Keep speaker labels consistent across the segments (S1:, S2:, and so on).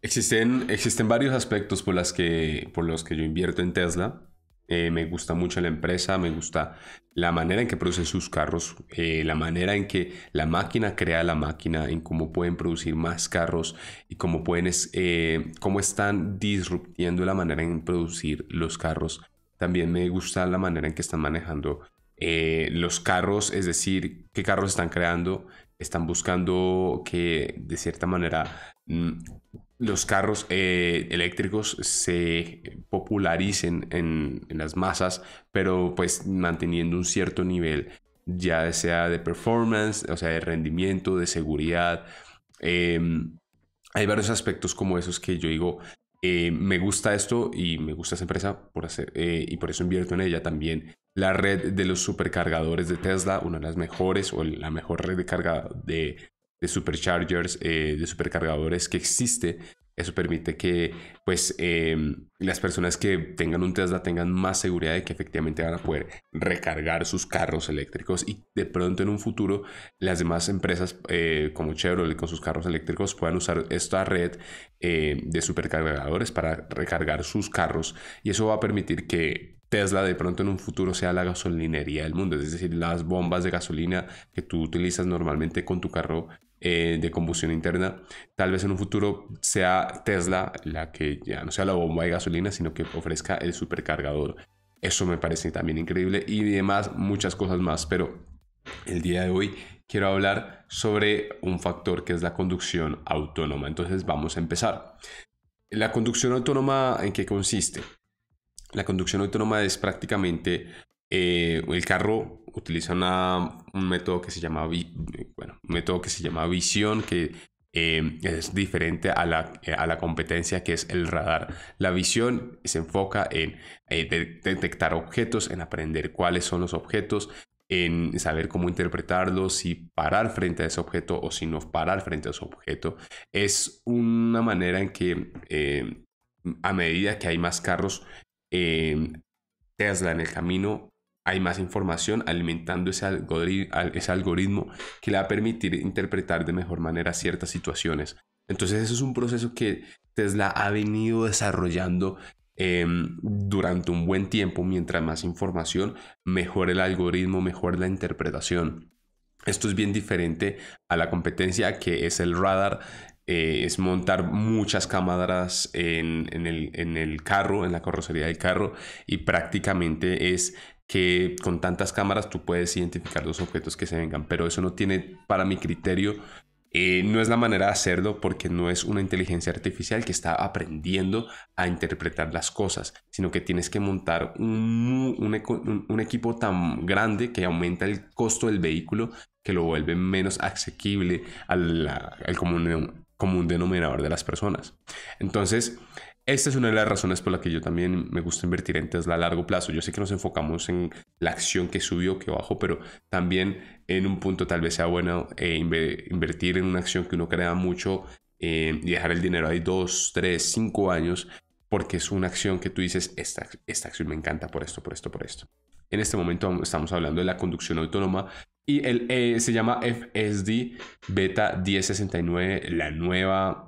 S1: Existen, existen varios aspectos por, las que, por los que yo invierto en Tesla. Eh, me gusta mucho la empresa, me gusta la manera en que producen sus carros, eh, la manera en que la máquina crea la máquina, en cómo pueden producir más carros y cómo pueden, eh, cómo están disruptiendo la manera en producir los carros. También me gusta la manera en que están manejando eh, los carros, es decir, qué carros están creando, están buscando que de cierta manera mm, los carros eh, eléctricos se popularicen en, las masas, pero pues manteniendo un cierto nivel, ya sea de performance, o sea, de rendimiento, de seguridad. Em, hay varios aspectos como esos que yo digo, eh, me gusta esto y me gusta esa empresa por hacer, eh, y por eso invierto en ella también. La red de los supercargadores de Tesla, una de las mejores o la mejor red de carga de de superchargers, eh, de supercargadores que existe. Eso permite que pues, em, las personas que tengan un Tesla tengan más seguridad de que efectivamente van a poder recargar sus carros eléctricos y de pronto en un futuro las demás empresas eh, como Chevrolet con sus carros eléctricos puedan usar esta red eh, de supercargadores para recargar sus carros y eso va a permitir que Tesla de pronto en un futuro sea la gasolinería del mundo, es decir, las bombas de gasolina que tú utilizas normalmente con tu carro eh, de combustión interna. Tal vez en un futuro sea Tesla la que ya no sea la bomba de gasolina, sino que ofrezca el supercargador. Eso me parece también increíble y demás muchas cosas más, pero el día de hoy quiero hablar sobre un factor que es la conducción autónoma. Entonces vamos a empezar. La conducción autónoma, ¿en qué consiste? La conducción autónoma es prácticamente eh, el carro utiliza un método que se llama, bueno, método que se llama visión, que eh, es diferente eh, a la, competencia que es el radar. La visión se enfoca en detectar objetos, en aprender cuáles son los objetos, en saber cómo interpretarlos, y parar frente a ese objeto o si no parar frente a ese objeto. Es una manera en que a medida que hay más carros, Tesla en el camino hay más información alimentando ese, algoritmo que le va a permitir interpretar de mejor manera ciertas situaciones. Entonces eso es un proceso que Tesla ha venido desarrollando em, durante un buen tiempo. Mientras más información, mejor el algoritmo, mejor la interpretación. Esto es bien diferente a la competencia que es el radar. Eh, es montar muchas cámaras en, el, en el carro, en la carrocería del carro, y prácticamente es que con tantas cámaras tú puedes identificar los objetos que se vengan, pero eso no tiene, para mi criterio, eh, no es la manera de hacerlo porque no es una inteligencia artificial que está aprendiendo a interpretar las cosas, sino que tienes que montar un, equipo tan grande que aumenta el costo del vehículo, que lo vuelve menos asequible al, común denominador de las personas. Entonces, esta es una de las razones por la que yo también me gusta invertir en Tesla a largo plazo. Yo sé que nos enfocamos en la acción que subió, que bajó, pero también en un punto tal vez sea bueno eh, invertir en una acción que uno crea mucho eh, y dejar el dinero ahí dos, tres, cinco años, porque es una acción que tú dices, esta, esta acción me encanta por esto, por esto, por esto. En este momento estamos hablando de la conducción autónoma y el, eh, se llama FSD Beta 1069, la nueva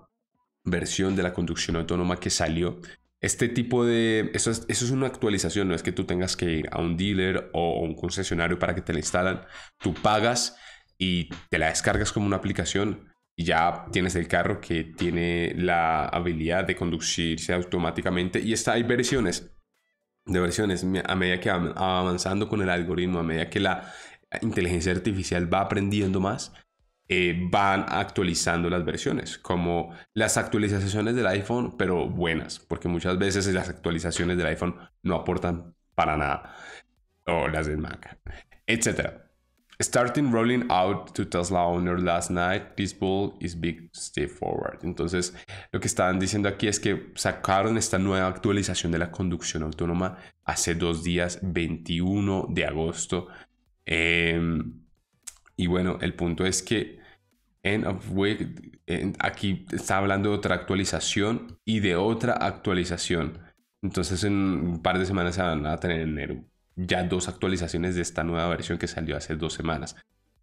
S1: versión de la conducción autónoma que salió. Este tipo de... Eso es, una actualización, no es que tú tengas que ir a un dealer o un concesionario para que te la instalan. Tú pagas y te la descargas como una aplicación y ya tienes el carro que tiene la habilidad de conducirse automáticamente y está, hay versiones de versiones a medida que avanzando con el algoritmo, a medida que la inteligencia artificial va aprendiendo más, eh, van actualizando las versiones, como las actualizaciones del iPhone, pero buenas, porque muchas veces las actualizaciones del iPhone no aportan para nada, o las del Mac, etc. Starting rolling out to Tesla owner last night, this bull is big step forward. Entonces, lo que estaban diciendo aquí es que sacaron esta nueva actualización de la conducción autónoma hace dos días, 21 de agosto. Em, y bueno, el punto es que aquí está hablando de otra actualización y de otra actualización. Entonces en un par de semanas se van a tener en enero ya dos actualizaciones de esta nueva versión que salió hace dos semanas.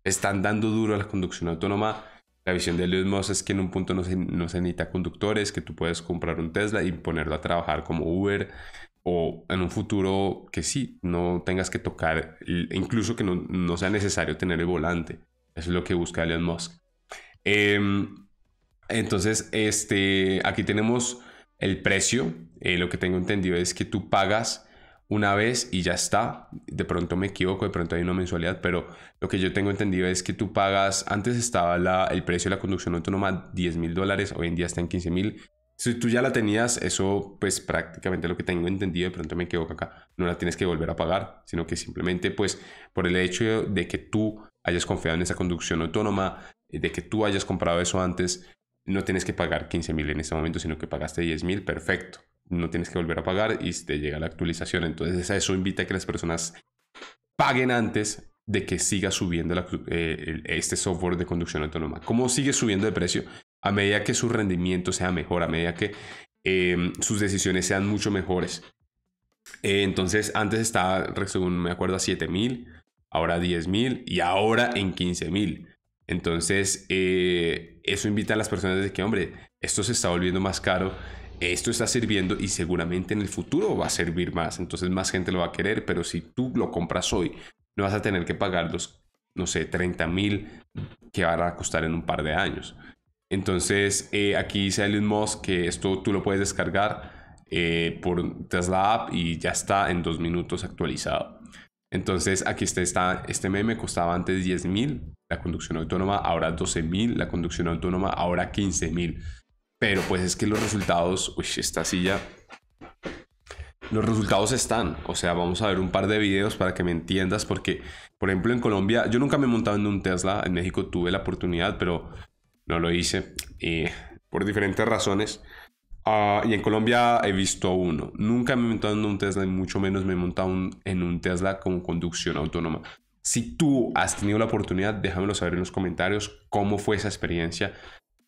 S1: Están dando duro a la conducción autónoma. La visión de Elon Musk es que en un punto no se, no se necesita conductores, que tú puedes comprar un Tesla y ponerlo a trabajar como Uber o en un futuro que sí, no tengas que tocar, incluso que no, sea necesario tener el volante. es lo que busca Elon Musk. Em, entonces, este, aquí tenemos el precio. Eh, lo que tengo entendido es que tú pagas una vez y ya está. De pronto me equivoco, de pronto hay una mensualidad, pero lo que yo tengo entendido es que tú pagas, antes estaba la, el precio de la conducción autónoma 10 mil dólares, hoy en día está en 15 mil. Si tú ya la tenías, eso pues prácticamente lo que tengo entendido, de pronto me equivoco acá, no la tienes que volver a pagar, sino que simplemente pues por el hecho de que tú hayas confiado en esa conducción autónoma, eh, de que tú hayas comprado eso antes, no tienes que pagar 15 mil en este momento, sino que pagaste 10 mil, perfecto. No tienes que volver a pagar y te llega la actualización. Entonces eso invita a que las personas paguen antes de que siga subiendo eh, este software de conducción autónoma. ¿Cómo sigue subiendo de precio? A medida que su rendimiento sea mejor, a medida que em, sus decisiones sean mucho mejores. Eh, entonces, antes estaba, según me acuerdo, a 7 mil, ahora 10 mil y ahora en 15 mil. Entonces, eh, eso invita a las personas de que, hombre, esto se está volviendo más caro, esto está sirviendo y seguramente en el futuro va a servir más, entonces más gente lo va a querer, pero si tú lo compras hoy, no vas a tener que pagar los, no sé, 30 mil que van a costar en un par de años. Entonces, eh, aquí sale un Musk que esto tú lo puedes descargar eh, por Tesla App y ya está en dos minutos actualizado. Entonces aquí está, está este meme costaba antes 10.000 la conducción autónoma, ahora 12.000 la conducción autónoma, ahora 15.000. Pero pues es que los resultados, uy, esta silla, los resultados están. O sea, vamos a ver un par de videos para que me entiendas, porque, por ejemplo, en Colombia, yo nunca me he montado en un Tesla, en México tuve la oportunidad, pero no lo hice, eh, por diferentes razones. Ah, y en Colombia he visto uno. Nunca me he montado en un Tesla, y mucho menos me he montado un, en un Tesla con conducción autónoma. Si tú has tenido la oportunidad, déjamelo saber en los comentarios cómo fue esa experiencia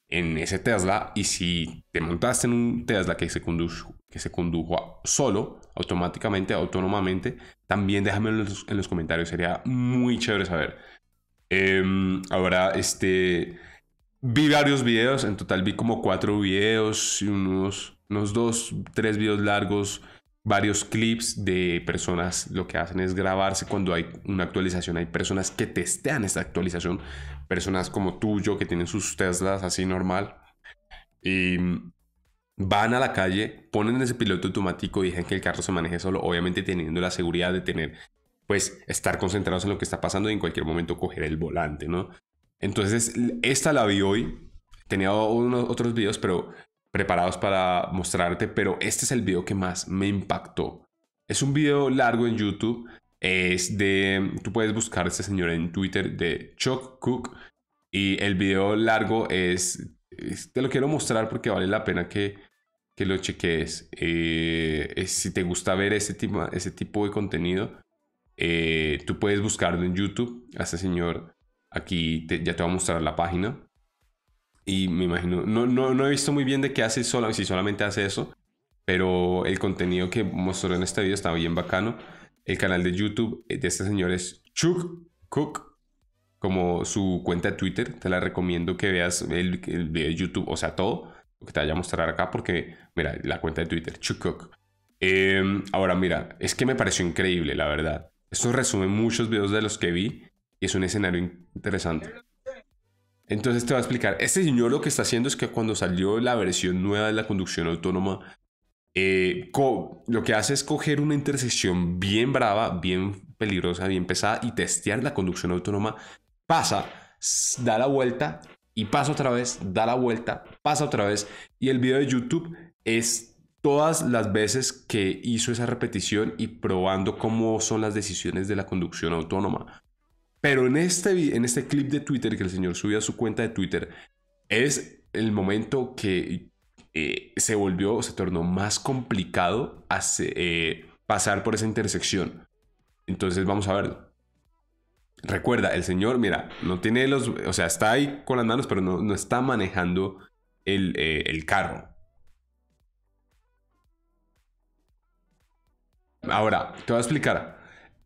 S1: en ese Tesla y si te montaste en un Tesla que se condujo, que se condujo solo, automáticamente, autónomamente, también déjamelo en los, comentarios, sería muy chévere saber. Em, ahora, este, Vi varios videos, en total vi como cuatro videos, unos, unos dos, tres videos largos, varios clips de personas. Lo que hacen es grabarse cuando hay una actualización. Hay personas que testean esta actualización, personas como tú, yo, que tienen sus Teslas así normal. Y van a la calle, ponen ese piloto automático y dejan que el carro se maneje solo, obviamente teniendo la seguridad de tener, pues, estar concentrados en lo que está pasando y en cualquier momento coger el volante, ¿no? Entonces, esta la vi hoy. Tenía unos otros videos, pero preparados para mostrarte, pero este es el video que más me impactó. Es un video largo en YouTube. Es de, tú puedes buscar a este señor en Twitter de Chuck Cook. Y el video largo es, te lo quiero mostrar porque vale la pena que, lo cheques. Eh, si te gusta ver ese tipo, ese tipo de contenido, eh, tú puedes buscarlo en YouTube a este señor Aquí ya te voy a mostrar la página. Y me imagino, no, no, no he visto muy bien de qué hace solo, si solamente hace eso, pero el contenido que mostró en este video está bien bacano. El canal de YouTube de este señor es Chuck Cook, como su cuenta de Twitter. Te la recomiendo que veas el, video de YouTube, o sea, todo lo que te vaya a mostrar acá, porque mira, la cuenta de Twitter, Chuck Cook. Eh, ahora, mira, es que me pareció increíble, la verdad. Esto resume muchos videos de los que vi es un escenario interesante. Entonces te voy a explicar, este señor lo que está haciendo es que cuando salió la versión nueva de la conducción autónoma, eh, lo que hace es coger una intersección bien brava, bien peligrosa, bien pesada y testear la conducción autónoma. Pasa, da la vuelta y pasa otra vez, da la vuelta, pasa otra vez. Y el video de YouTube es todas las veces que hizo esa repetición y probando cómo son las decisiones de la conducción autónoma. Pero en este, en este clip de Twitter que el señor subió a su cuenta de Twitter, es el momento que eh, se volvió, se tornó más complicado eh, pasar por esa intersección. Entonces vamos a verlo. Recuerda, el señor, mira, no tiene los, o sea, está ahí con las manos, pero no, está manejando el, eh, el carro. Ahora, te voy a explicar.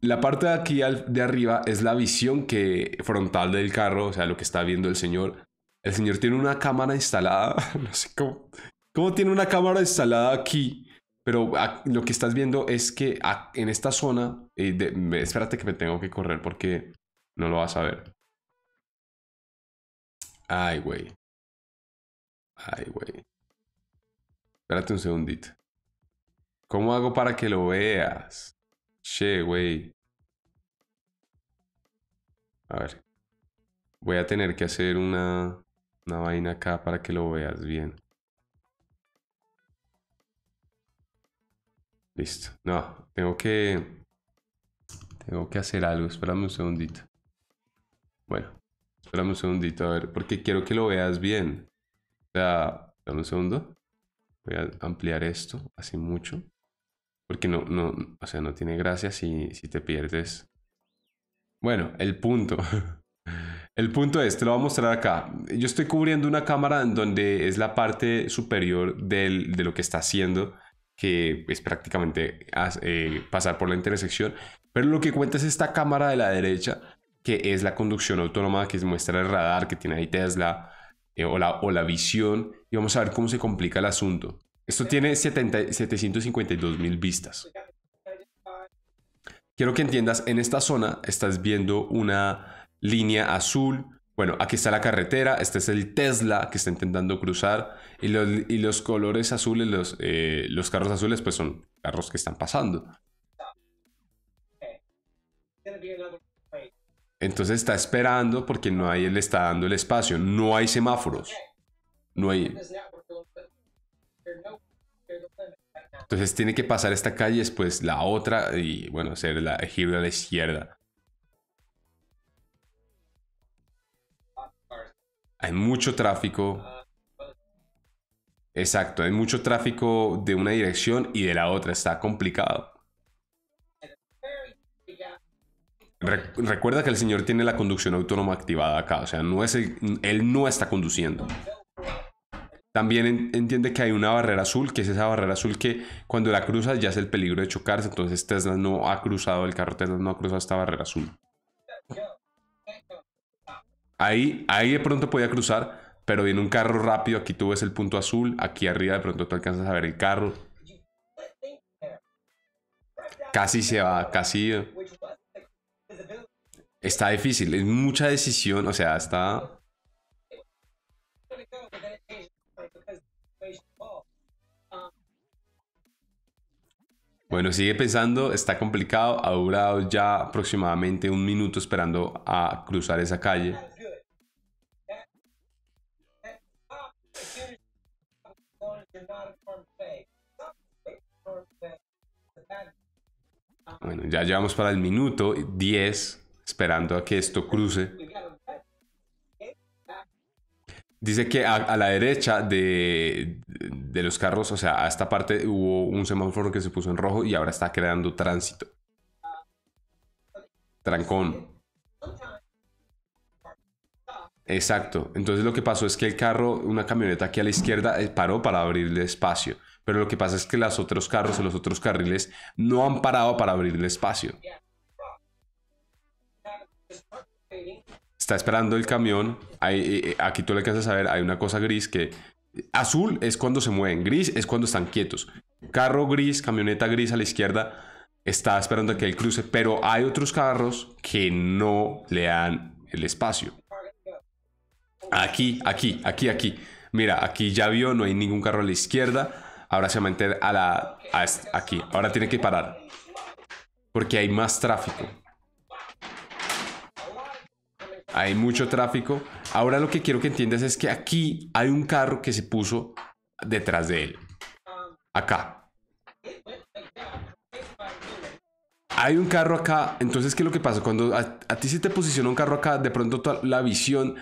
S1: La parte de aquí de arriba es la visión que frontal del carro, o sea, lo que está viendo el señor. El señor tiene una cámara instalada, no sé cómo, cómo tiene una cámara instalada aquí, pero lo que estás viendo es que en esta zona, eh, espérate que me tengo que correr porque no lo vas a ver. Ay, güey. Ay, güey. Espérate un segundito. ¿Cómo hago para que lo veas? Che, güey. A ver. Voy a tener que hacer una, vaina acá para que lo veas bien. Listo. No, tengo que... Tengo que hacer algo. Espérame un segundito. Bueno, espérame un segundito. A ver, porque quiero que lo veas bien. O sea, un segundo. Voy a ampliar esto así mucho. Porque no, no, o sea, no tiene gracia si te pierdes bueno, el punto. El punto es, te lo voy a mostrar acá. Yo estoy cubriendo una cámara en donde es la parte superior del, de lo que está haciendo, que es prácticamente eh, pasar por la intersección. Pero lo que cuenta es esta cámara de la derecha, que es la conducción autónoma, que muestra el radar que tiene ahí Tesla, eh, o, la, o la visión. Y vamos a ver cómo se complica el asunto. Esto tiene 70, 752 mil vistas. Quiero que entiendas, en esta zona estás viendo una línea azul. Bueno, aquí está la carretera, este es el Tesla que está intentando cruzar y los, colores azules, los, eh, los carros azules, pues son carros que están pasando. Entonces está esperando porque no hay, le está dando el espacio, no hay semáforos, no hay... Entonces tiene que pasar esta calle, después la otra y bueno, hacer la giro a la izquierda. Hay mucho tráfico. Exacto, hay mucho tráfico de una dirección y de la otra. Está complicado. recuerda que el señor tiene la conducción autónoma activada acá, o sea, no es él no está conduciendo. También entiende que hay una barrera azul, que es esa barrera azul que cuando la cruzas ya es el peligro de chocarse, entonces Tesla no ha cruzado, el carro Tesla no ha cruzado esta barrera azul. Ahí, ahí de pronto podía cruzar, pero viene un carro rápido, aquí tú ves el punto azul, aquí arriba de pronto tú alcanzas a ver el carro. Casi se va, casi... Está difícil, es mucha decisión, o sea, está... Bueno, sigue pensando, está complicado, ha durado ya aproximadamente un minuto esperando a cruzar esa calle. Bueno, ya llevamos para el minuto 10 esperando a que esto cruce. Dice que a la derecha de, de los carros, o sea, a esta parte hubo un semáforo que se puso en rojo y ahora está creando tránsito. Trancón. Exacto. Entonces lo que pasó es que el carro, una camioneta aquí a la izquierda, eh, paró para abrirle espacio. Pero lo que pasa es que los otros carros los otros carriles no han parado para abrirle espacio. Está esperando el camión. Eh, eh, aquí tú le alcanzas a saber hay una cosa gris que Azul es cuando se mueven, gris es cuando están quietos. Carro gris, camioneta gris a la izquierda, está esperando a que él cruce, pero hay otros carros que no le dan el espacio. Aquí, aquí, aquí, aquí. Mira, aquí ya vio, no hay ningún carro a la izquierda. Ahora se va a meter a la... aquí, ahora tiene que parar. Porque hay más tráfico. Hay mucho tráfico Ahora lo que quiero que entiendas es que aquí hay un carro que se puso detrás de él. Acá. Hay un carro acá, entonces ¿qué es lo que pasa? Cuando a, ti se te posiciona un carro acá, de pronto la visión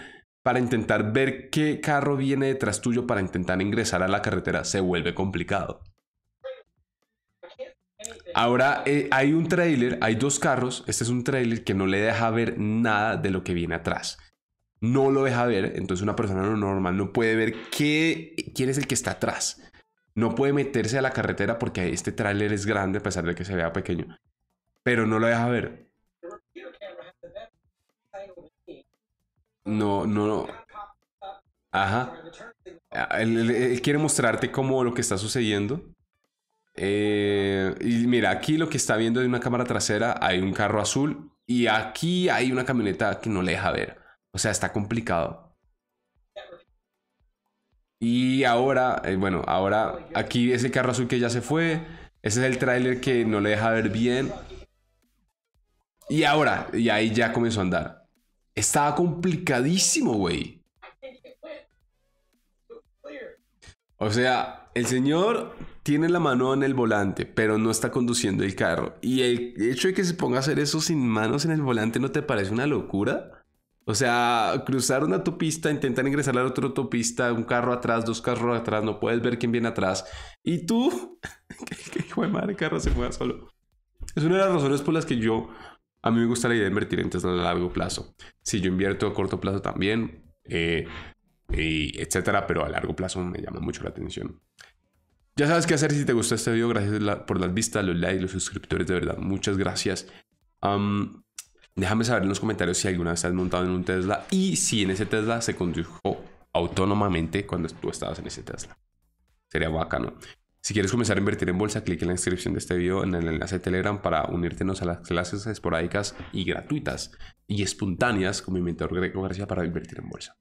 S1: para intentar ver qué carro viene detrás tuyo para intentar ingresar a la carretera se vuelve complicado. Ahora eh, hay un trailer, hay dos carros, este es un trailer que no le deja ver nada de lo que viene atrás no lo deja ver, entonces una persona normal no puede ver qué, quién es el que está atrás. No puede meterse a la carretera porque este tráiler es grande a pesar de que se vea pequeño, pero no lo deja ver. No, no, no. Ajá. Él, quiere mostrarte cómo lo que está sucediendo. Eh, y mira, aquí lo que está viendo de una cámara trasera, hay un carro azul y aquí hay una camioneta que no le deja ver. O sea, está complicado. Y ahora, eh, bueno, ahora aquí es el carro azul que ya se fue. Ese es el tráiler que no le deja ver bien. Y ahora, y ahí ya comenzó a andar. Estaba complicadísimo, güey. O sea, el señor tiene la mano en el volante, pero no está conduciendo el carro. Y el hecho de que se ponga a hacer eso sin manos en el volante, ¿no te parece una locura? O sea, cruzar una autopista, intentar ingresar a la otra autopista, un carro atrás, dos carros atrás, no puedes ver quién viene atrás. Y tú, que hijo de madre, el carro se mueve solo. Es una de las razones por las que yo, a mí me gusta la idea de invertir en Tesla a largo plazo. Si yo invierto a corto plazo también, eh, etcétera, pero a largo plazo me llama mucho la atención. Ya sabes qué hacer si te gustó este video. Gracias por las vistas, los likes, los suscriptores, de verdad. Muchas gracias. Déjame saber en los comentarios si alguna vez has montado en un Tesla y si en ese Tesla se condujo autónomamente cuando tú estabas en ese Tesla. Sería bacano. Si quieres comenzar a invertir en bolsa, clic en la descripción de este video en el enlace de Telegram para unirtenos a las clases esporádicas y gratuitas y espontáneas con mi mentor Greco García para invertir en bolsa.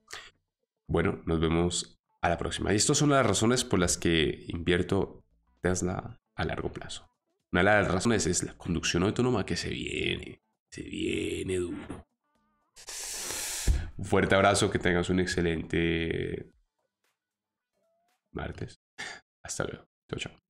S1: Bueno, nos vemos a la próxima. Y estas son las razones por las que invierto Tesla a largo plazo. Una de las razones es la conducción autónoma que se viene. Se viene duro. Un fuerte abrazo, que tengas un excelente martes. Hasta luego. Chao, chao.